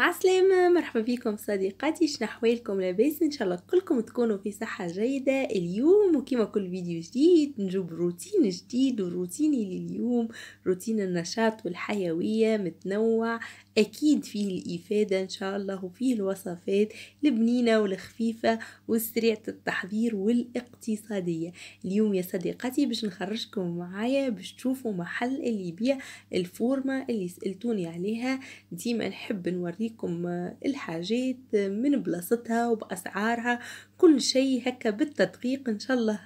عسلامة مرحبا بكم صديقاتي شنو احوالكم لاباس ان شاء الله كلكم تكونوا في صحة جيدة اليوم وكما كل فيديو جديد نجوب روتين جديد وروتيني لليوم روتين النشاط والحيوية متنوع اكيد فيه الافادة ان شاء الله وفيه الوصفات البنينة والخفيفة وسريعة التحضير والاقتصادية اليوم يا صديقاتي باش نخرجكم معايا باش تشوفوا محل اللي يبيع الفورمة اللي سألتوني عليها ديما نحب نوري لكم الحاجات من بلاصتها وبأسعارها كل شيء هكا بالتدقيق ان شاء الله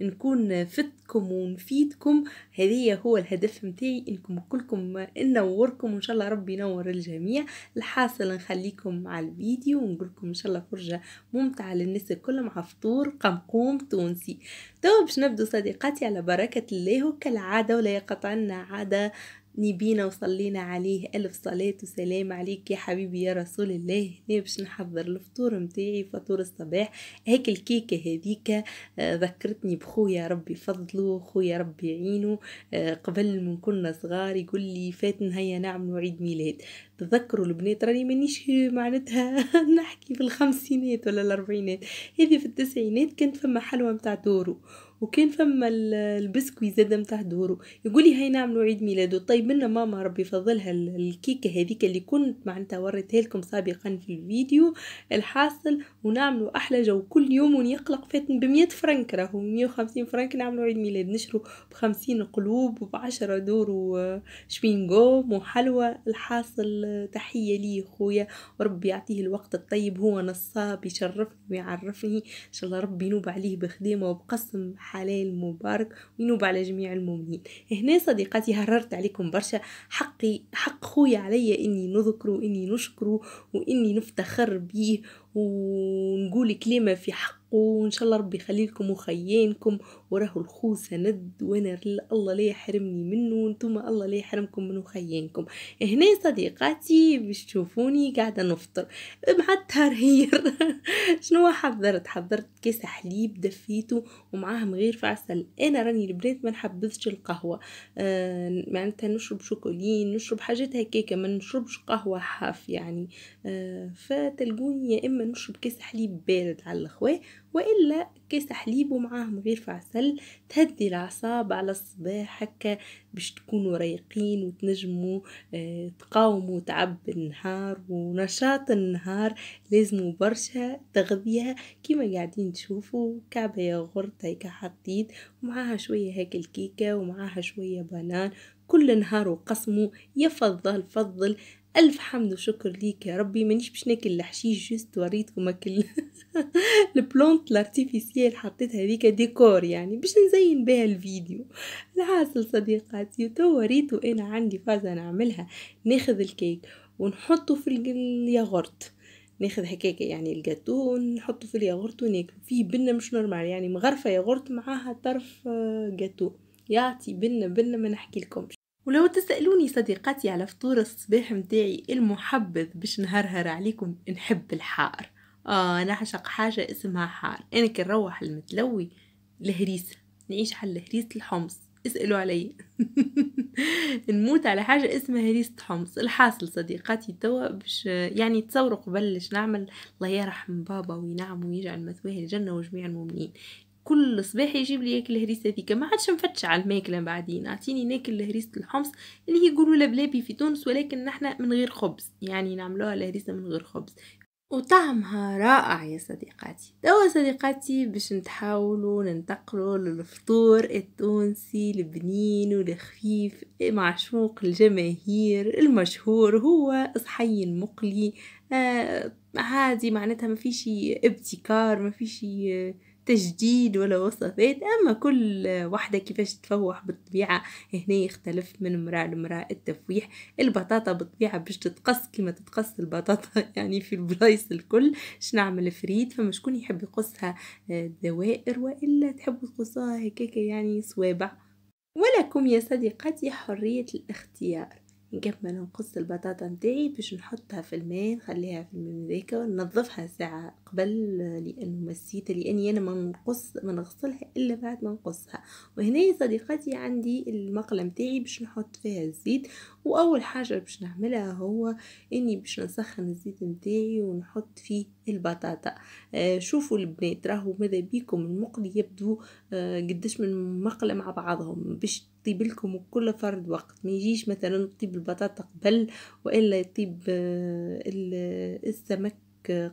نكون فتكم ونفيدكم هذه هو الهدف متاعي انكم كلكم ننوركم إن شاء الله ربي ينور الجميع الحاصل نخليكم مع الفيديو ونقولكم ان شاء الله فرجه ممتعه للناس الكل مع فطور قمقوم تونسي تو باش نبدو صديقاتي على بركه الله كالعادة ولا يقطعنا عاده نبينا وصلينا عليه ألف صلاة وسلام عليك يا حبيبي يا رسول الله هنا باش نحضر الفطور متاعي فطور الصباح هيك الكيكة هذيك آه، ذكرتني بخويا ربي فضله خويا ربي يعينه آه، قبل من كنا صغار يقول لي فاتنا هيا نعمل عيد ميلاد تذكروا البنات راني مانيش معناتها نحكي في الخمسينات ولا الأربعينات هذه في التسعينات كانت فما حلوة متاع دورو وكان فما البسكوي زاد نتاع دورو يقولي هاي نعملوا عيد ميلاده طيب منا ماما ربي يفضلها الكيكه هذيك اللي كنت معناتها وريتها لكم سابقا في الفيديو الحاصل ونعملوا احلى جو كل يوم ونقلق فاتن ب فرنك راهو 150 فرنك نعملوا عيد ميلاد نشرو ب 50 قلوب وب 10 دورو شوينغوم وحلوى الحاصل تحيه ليه خويا وربي يعطيه الوقت الطيب هو نصاب يشرفني ويعرفني ان شاء الله ربي ينوب عليه بخدمه وبقسم حلال مبارك وينوب على جميع المؤمنين هنا صديقاتي هررت عليكم برشا حقي حق خويا عليا اني نذكره اني نشكره واني نفتخر بيه ونقول كلمه في حق وان شاء الله ربي يخلي لكم وخيينكم وراه الخو سند وانا الله لا يحرمني منه وانتم الله لا يحرمكم من وخيينكم هنا صديقاتي باش تشوفوني قاعده نفطر مع الترهير شنو حضرت حضرت كيس حليب دفيته ومعاه مغير في عسل انا راني البنات ما نحبذش القهوه آه معناتها نشرب شوكولين نشرب حاجات هكاك ما نشربش قهوه حاف يعني آه فتلقوني يا اما نشرب كيس حليب بارد على الخوي والا كيس حليب ومعاه من غير فعسل تهدي الاعصاب على الصباح هكا باش تكونوا رايقين وتنجموا آه، تقاوموا تعب النهار ونشاط النهار لازم برشا تغذيه كيما قاعدين تشوفوا كعبه ياغورت هيك حطيت ومعاها شويه هيك الكيكه ومعاها شويه بنان كل نهار وقسمه يفضل فضل الف حمد وشكر ليك يا ربي مانيش باش ناكل الحشيش جوست وريتكم اكل البلونت لارتيفيسيال حطيتها هذيك ديكور يعني باش نزين بها الفيديو العاصل صديقاتي تو وريتو وانا عندي فازة نعملها ناخذ الكيك ونحطه يعني في الياغورت ناخذ هكاك يعني الجاتو ونحطه في الياغورت وناكل فيه بنه مش نورمال يعني مغرفه ياغورت معاها طرف آه، جاتو يعطي بنه بنه ما نحكي لكمش ولو تسألوني صديقاتي على فطور الصباح متاعي المحبذ باش نهرهر عليكم نحب الحار آه أنا عشق حاجة اسمها حار أنا كي نروح المتلوي الهريسة نعيش على هريسة الحمص اسألوا علي نموت على حاجة اسمها هريسة حمص الحاصل صديقاتي توا باش يعني تصوروا قبل نعمل الله يرحم بابا وينعم ويجعل مثواه الجنة وجميع المؤمنين كل صباح يجيب لي ياكل الهريسه هذيك ما عادش نفتش على الماكله بعدين اعطيني ناكل الهريسه الحمص اللي يقولوا لبلابي بلابي في تونس ولكن نحنا من غير خبز يعني نعملوها الهريسه من غير خبز وطعمها رائع يا صديقاتي توا صديقاتي باش نتحاولوا ننتقلوا للفطور التونسي البنين والخفيف معشوق الجماهير المشهور هو صحي مقلي آه عادي معناتها ما فيش ابتكار ما فيش تجديد ولا وصفات أما كل واحدة كيفاش تفوح بالطبيعة هنا يختلف من مرأة لمرأة التفويح البطاطا بالطبيعة باش تتقص كما تتقص البطاطا يعني في البلايص الكل شنعمل فريد فما شكون يحب يقصها آه، دوائر وإلا تحب تقصها هكاك يعني صوابع ولكم يا صديقاتي حرية الاختيار نكمل ما نقص البطاطا نتاعي باش نحطها في الماء نخليها في الماء ذاك وننظفها ساعة قبل لان مسيتها لأني أنا ما نقص ما نغسلها إلا بعد ما نقصها وهنا يا صديقاتي عندي المقلة نتاعي باش نحط فيها الزيت واول حاجه باش نعملها هو اني باش نسخن الزيت نتاعي ونحط فيه البطاطا آه، شوفوا البنات راهو ماذا بيكم المقلي يبدو آه، قداش من مقله مع بعضهم باش يطيب لكم كل فرد وقت ما يجيش مثلا تطيب البطاطا قبل والا يطيب آه، السمك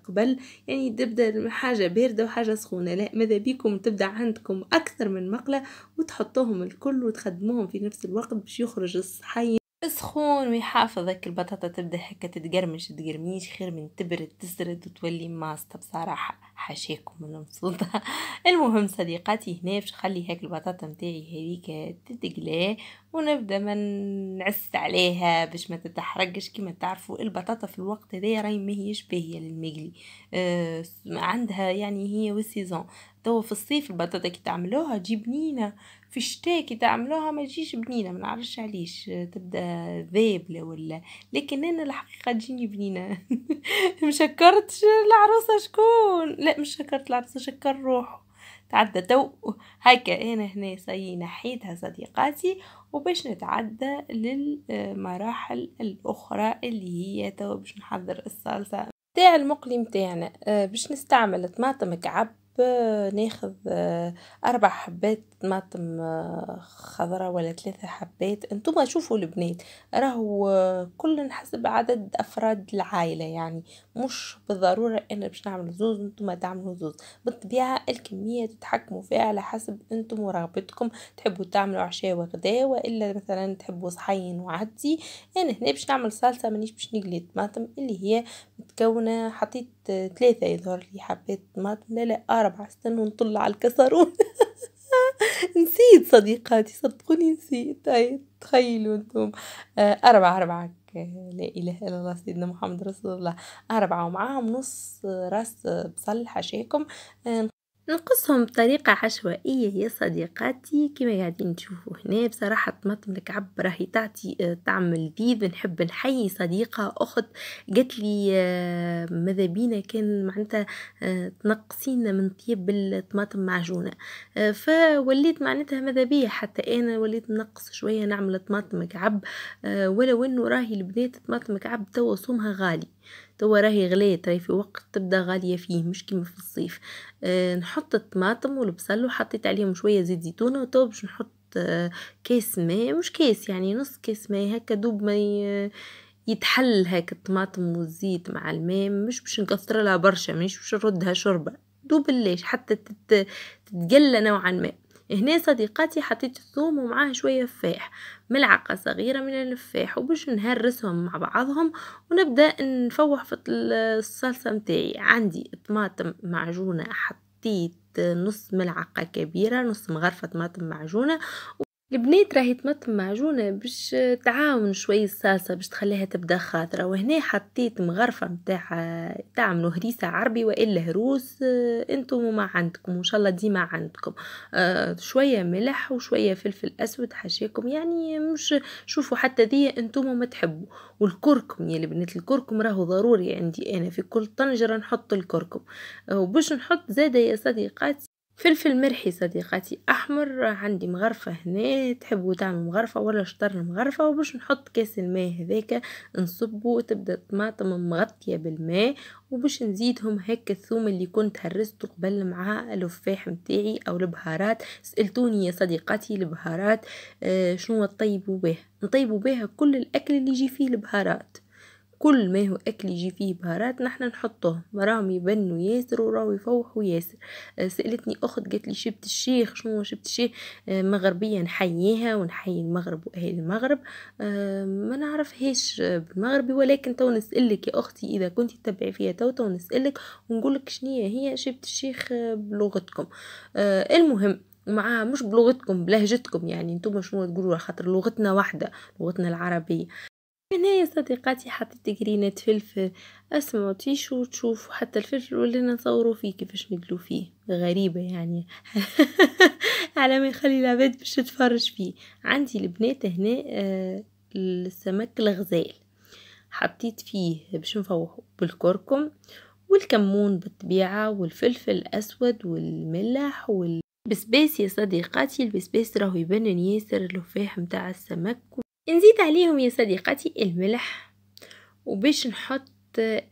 قبل يعني تبدا حاجه بارده وحاجه سخونه لا ماذا بيكم تبدا عندكم اكثر من مقله وتحطوهم الكل وتخدموهم في نفس الوقت باش يخرج الصحي سخون ويحافظ البطاطا تبدا هكا تتقرمش تقرميش خير من تبرد تسرد وتولي ماسطة بصراحة حاشاكم من مبسوطة المهم صديقاتي هنا باش نخلي هاك البطاطا متاعي هذيك تتقلى ونبدا ما نعس عليها باش ما تتحرقش كما تعرفوا البطاطا في الوقت هذا راهي ماهيش باهيه للمقلي آه عندها يعني هي والسيزون توا في الصيف البطاطا كي تعملوها تجي بنينه في الشتاء كي تعملوها ما تجيش بنينه ما نعرفش علاش تبدا ذابله ولا لكن انا الحقيقه تجيني بنينه مشكرتش العروسه شكون لا مش شكرت العروسه شكر روحه تعدى تو هكا انا هنا صايي نحيتها صديقاتي وباش نتعدى للمراحل الاخرى اللي هي تو باش نحضر الصلصه تاع المقلي متاعنا آه، باش نستعمل طماطم مكعب ناخذ آه، اربع حبات طماطم آه، خضراء ولا ثلاثة حبات انتم شوفوا البنات راهو آه، كل حسب عدد افراد العائلة يعني مش بالضرورة انا باش نعمل زوز انتم تعملوا زوز بالطبيعة الكمية تتحكموا فيها على حسب انتم ورغبتكم تحبوا تعملوا عشاء وغدا والا مثلا تحبوا صحين وعدي انا يعني هنا باش نعمل صلصة مانيش باش نقلي طماطم اللي هي متكونة حطيت ثلاثة يظهر لي حبات طماطم لا لا أربعة استنوا نطلع على الكسرون نسيت صديقاتي صدقوني نسيت أي طيب، تخيلوا أنتم آه، أربعة أربعة لا إله إلا الله سيدنا محمد رسول الله أربعة ومعاهم نص راس بصل حاشاكم آه، نقصهم بطريقة عشوائية يا صديقاتي كما قاعدين تشوفوا هنا بصراحة طماطم الكعب راهي تعطي آه، طعم لذيذ نحب نحيي صديقة أخت قالت لي آه، ماذا بينا كان معناتها آه، تنقصينا من طيب الطماطم معجونة فوليت معناتها ماذا بيا حتى أنا وليت نقص شوية نعمل طماطم كعب ولو أنه راهي البنات طماطم كعب توا صومها غالي توا راهي غلات راهي في وقت تبدا غالية فيه مش كيما في الصيف آه، نحط الطماطم والبصل وحطيت عليهم شوية زيت زيتونة وتوا باش نحط أه كاس ماء مش كاس يعني نص كاس ماء هكا دوب ما يتحل هكا الطماطم والزيت مع الماء مش باش نكثر لها برشا مانيش باش نردها شوربه دوب ليش حتى تتقلى نوعا ما هنا صديقاتي حطيت الثوم ومعاه شوية فاح ملعقة صغيرة من التفاح وباش نهرسهم مع بعضهم ونبدأ نفوح في الصلصة نتاعي عندي طماطم معجونة حطيت نص ملعقة كبيرة نص مغرفة طماطم معجونة البنات راهي تمطم معجونة باش تعاون شوي الصلصة باش تخليها تبدا خاطرة وهنا حطيت مغرفة نتاع تعملوا هريسة عربي وإلا هروس آه، انتم وما عندكم وإن شاء الله ديما عندكم آه شوية ملح وشوية فلفل أسود حاشاكم يعني مش شوفوا حتى دي انتم ما تحبوا والكركم يا البنات الكركم راهو ضروري عندي أنا في كل طنجرة نحط الكركم آه، وباش نحط زادة يا صديقاتي فلفل مرحي صديقاتي احمر عندي مغرفه هنا تحبوا تعملوا مغرفه ولا شطر مغرفه وباش نحط كاس الماء هذاك نصبه تبدا الطماطم مغطيه بالماء وباش نزيدهم هيك الثوم اللي كنت هرسته قبل مع الوفاح متاعي او البهارات سالتوني يا صديقاتي البهارات آه شنو طيبوا به نطيبوا بها كل الاكل اللي يجي فيه البهارات كل ما هو أكل يجي فيه بهارات نحن نحطوه مرامي يبنوا ياسر وراوي فوحوا ياسر آه، سألتني أخت قالت لي شبت الشيخ شنو شبت الشيخ آه، مغربية نحييها ونحيي المغرب وأهل المغرب ما هيش بالمغربي ولكن تو نسألك يا أختي إذا كنت تتبعي فيها تو تو نسألك ونقولك شنية هي شبت الشيخ بلغتكم آه، المهم مع مش بلغتكم بلهجتكم يعني انتم شنو تقولوا خاطر لغتنا واحده لغتنا العربيه من يا صديقاتي حطيت جرينات فلفل اسمعوا تيشو تشوفوا حتى الفلفل ولينا نصوروا فيه كيفاش ندلو فيه غريبه يعني على ما يخلي العباد باش تتفرج فيه عندي البنات هنا آه، السمك الغزال حطيت فيه باش نفوحه بالكركم والكمون بالطبيعة والفلفل الأسود والملح والبسباس يا صديقاتي البسباس راهو يبنن ياسر الوفاح متاع السمك نزيد عليهم يا صديقتي الملح وباش نحط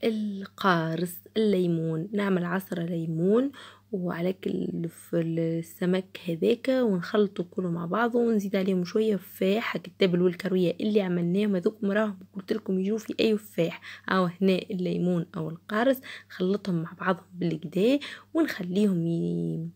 القارص الليمون نعمل عصرة ليمون وعلى السمك هذاك ونخلطه كله مع بعضه ونزيد عليهم شويه فاح التبل والكرويه اللي عملناهم هذوك مراهم قلت لكم يجوا في اي فاح او هنا الليمون او القارص نخلطهم مع بعضهم بالكدا ونخليهم ي...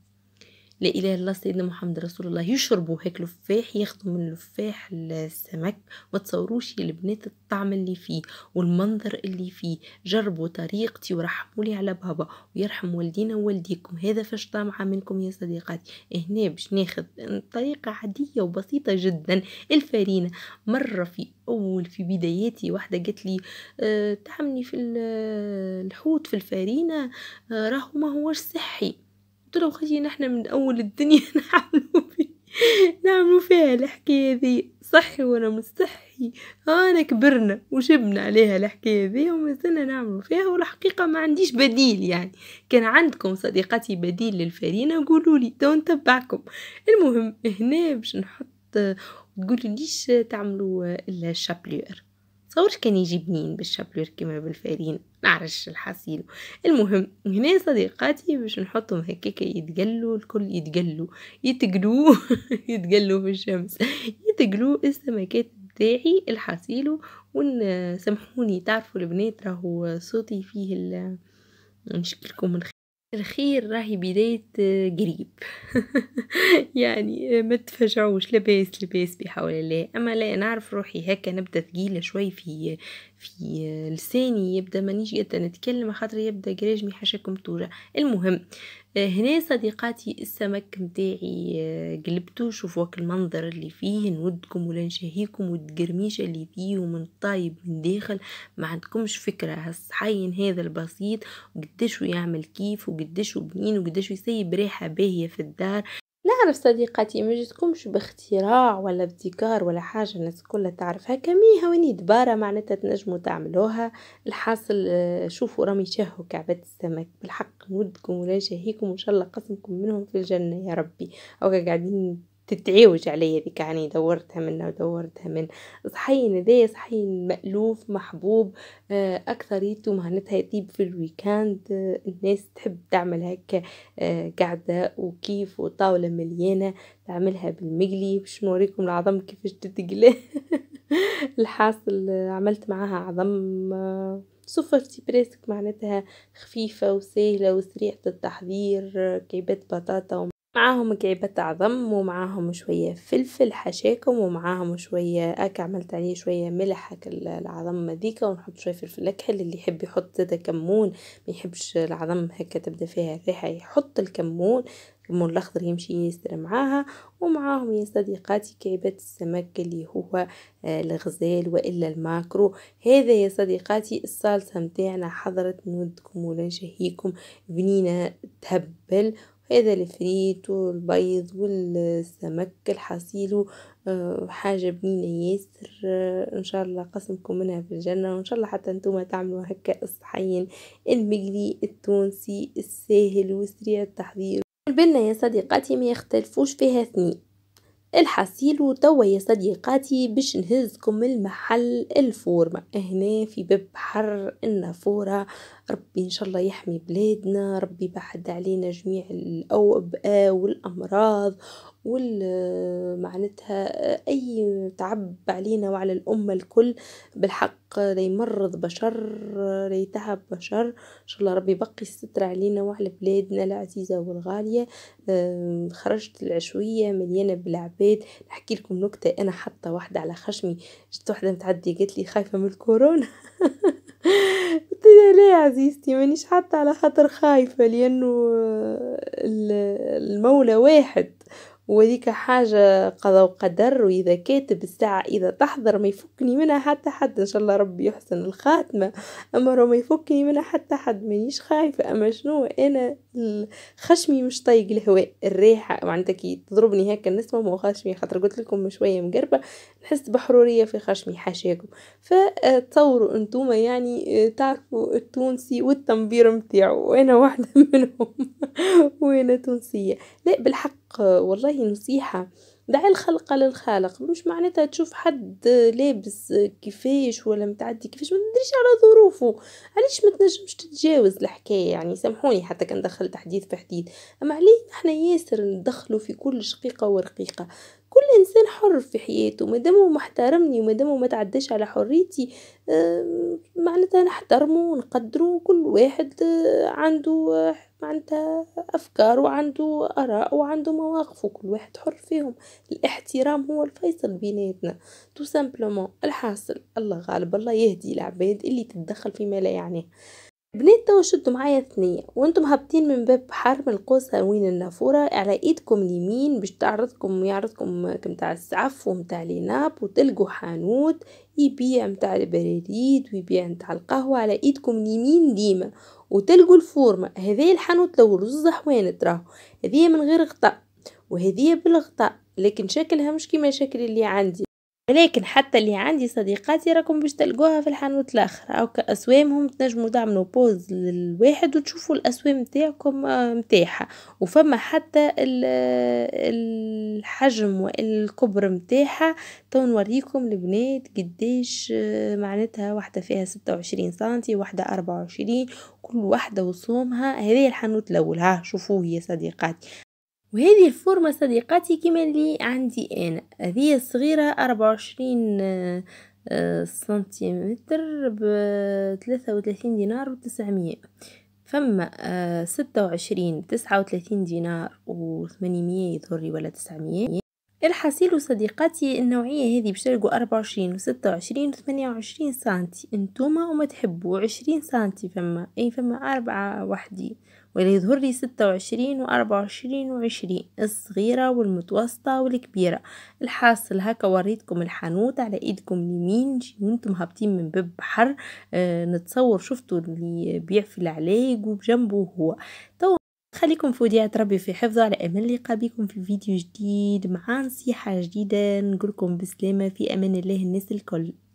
لا إله إلا الله سيدنا محمد رسول الله يشربوا هيك لفاح ياخدوا من لفاح السمك ما تصوروش يا البنات الطعم اللي فيه والمنظر اللي فيه جربوا طريقتي ورحموا لي على بابا ويرحم والدينا ووالديكم هذا فاش طامعة منكم يا صديقاتي هنا باش ناخذ طريقة عادية وبسيطة جدا الفارينة مرة في أول في بداياتي واحدة قالت لي أه تعمني في الحوت في الفارينة أه راهو ما هوش صحي قلت له خشي نحن من اول الدنيا نعملوا فيه نعملوا فيها الحكايه ذي صحي ولا مش صحي انا كبرنا وشبنا عليها الحكايه ذي زلنا نعملوا فيها والحقيقه ما عنديش بديل يعني كان عندكم صديقاتي بديل للفرينه قولوا لي تو نتبعكم المهم هنا باش نحط قولوا ليش تعملوا الشابلير تصورش كان يجي بنين بالشابلور كما بالفارين نعرفش الحصيل المهم هنا صديقاتي باش نحطهم هكاك يتقلوا الكل يتقلوا يتقلوا يتقلوا في الشمس يتقلوا السمكات بتاعي الحصيلو ونسمحوني سامحوني تعرفوا البنات راهو صوتي فيه نشكلكم من الخير راهي بداية آه، قريب يعني آه، ما تفجعوش لباس لباس بحول الله أما لا نعرف روحي هكا نبدأ ثقيلة شوي في في آه، لساني يبدا مانيش قادرة نتكلم خاطر يبدا جراجمي حشاكم توجع المهم آه، هنا صديقاتي السمك متاعي آه، قلبتو شوفوا المنظر اللي فيه نودكم ولا نشهيكم والقرميشه اللي فيه ومن طايب من داخل ما عندكمش فكره هالصحين هذا البسيط وقديش يعمل كيف وقديش بنين وقديش يسيب ريحه باهيه في الدار نعرف صديقاتي ما جاتكمش باختراع ولا ابتكار ولا حاجه الناس كلها تعرفها كمية وني دباره معناتها تنجموا تعملوها الحاصل آه، شوفوا رامي شهوا كعبات السمك بالحق نودكم ولا شهيكم ان شاء الله قسمكم منهم في الجنه يا ربي او قاعدين تتعوج علي ذيك يعني دورتها منها ودورتها من صحين ذي صحين مألوف محبوب آه، يتو مهنتها يطيب في الويكاند آه، الناس تحب تعمل هكا آه، قاعدة وكيف وطاولة مليانة تعملها بالمقلي باش نوريكم العظم كيفاش تتقلى الحاصل عملت معاها عظم صفرتي بريسك معناتها خفيفة وسهلة وسريعة التحضير كيبات بطاطا معاهم كعبة عظم ومعاهم شوية فلفل حشاكم ومعاهم شوية هكا عملت عليه شوية ملح هكا العظم هذيكا ونحط شوية فلفل اكحل اللي يحب يحط زادا كمون ما يحبش العظم هكا تبدا فيها ريحة يحط الكمون الكمون الاخضر يمشي يستر معاها ومعاهم يا صديقاتي كعبات السمك اللي هو آه، الغزال والا الماكرو هذا يا صديقاتي الصلصه متاعنا حضرت نودكم ولا نشهيكم بنينه تهبل هذا الفريت والبيض والسمك الحصيلو آه، حاجة بنينة ياسر آه، ان شاء الله قسمكم منها في الجنة وان شاء الله حتى انتم تعملوا هكا الصحيين المقلي التونسي الساهل وسريع التحضير البنة يا صديقاتي ما يختلفوش فيها اثنين الحصيل توا يا صديقاتي باش نهزكم المحل الفورمة هنا في باب بحر النافورة ربي إن شاء الله يحمي بلادنا ربي بعد علينا جميع الأوبئة والأمراض معناتها اي تعب علينا وعلى الامه الكل بالحق لا يمرض بشر لا يتعب بشر ان شاء الله ربي يبقي الستر علينا وعلى بلادنا العزيزه والغاليه خرجت العشويه مليانه بالعباد نحكي لكم نكته انا حاطه واحده على خشمي جت واحده متعديه قالت لي خايفه من الكورونا قلت لها لا يا عزيزتي مانيش حاطه على خاطر خايفه لانه المولى واحد وذيك حاجة قضاء وقدر وإذا كاتب الساعة إذا تحضر ما يفكني منها حتى حد إن شاء الله ربي يحسن الخاتمة أما رو ما يفكني منها حتى حد مانيش خايفة أما شنو أنا خشمي مش طايق الهواء الريحة معناتها كي تضربني هكا النسمة مو خشمي خاطر قلت لكم شوية مقربة نحس بحرورية في خشمي حاشاكم فتصوروا انتوما يعني آه، تعرفوا التونسي والتنبير متاعو وأنا واحدة منهم وأنا تونسية لا بالحق والله نصيحة دع الخلق للخالق مش معناتها تشوف حد لابس كيفاش ولا متعدي كيفاش ما تدريش على ظروفه علاش ما تنجمش تتجاوز الحكايه يعني سامحوني حتى كان دخلت حديث في حديث اما عليه نحنا ياسر ندخله في كل شقيقه ورقيقه كل انسان حر في حياته دامه محترمني وما دامه ما تعداش على حريتي آه، معناتها نحترمه ونقدره كل واحد آه، عنده عنده أفكار وعنده آراء وعنده مواقف وكل واحد حر فيهم الاحترام هو الفيصل بيناتنا تو الحاصل الله غالب الله يهدي العباد اللي تتدخل فيما لا يعنيه بنات توا شدوا معايا ثنيه وانتم هابطين من باب بحر من القوس وين النافوره على ايدكم اليمين باش تعرضكم يعرضكم متاع السعف ومتاع ليناب وتلقوا حانوت يبيع متاع البراريد ويبيع متاع القهوه على ايدكم اليمين ديما وتلقوا الفورمه هذا الحانوت لو رز حوانت راهو هذه من غير غطاء وهذه بالغطاء لكن شكلها مش كيما شكل اللي عندي ولكن حتى اللي عندي صديقاتي راكم باش تلقوها في الحانوت الاخر او كاسوامهم تنجموا تعملوا بوز للواحد وتشوفوا الاسوام نتاعكم نتاعها آه، وفما حتى الحجم والكبر نتاعها تو نوريكم البنات قديش آه، معناتها واحده فيها 26 سنتي واحده 24 كل واحده وصومها هذه الحانوت الاول ها شوفوه يا صديقاتي وهذه الفورمة صديقاتي كما اللي عندي أنا هذه صغيرة أربعة آه، سنتيمتر بثلاثة 33 دينار و 900 فما آه، ستة 39 تسعة و دينار يضري ولا تسعمية الحصيل صديقاتي النوعية هذه بشرقوا أربعة و 26 و 28 سنتي انتوما وما تحبوا عشرين سنتي فما أي فما أربعة وحدي واللي يظهر لي ستة وعشرين وأربعة وعشرين وعشرين الصغيرة والمتوسطة والكبيرة الحاصل هكا وريتكم الحانوت على ايدكم اليمين وانتم هابطين من باب بحر أه نتصور شفتوا اللي بيع في العلاج وبجنبه هو تو خليكم في وديعة ربي في حفظه على أمل لقاء بكم في فيديو جديد مع نصيحة جديدة نقولكم بسلامة في أمان الله الناس الكل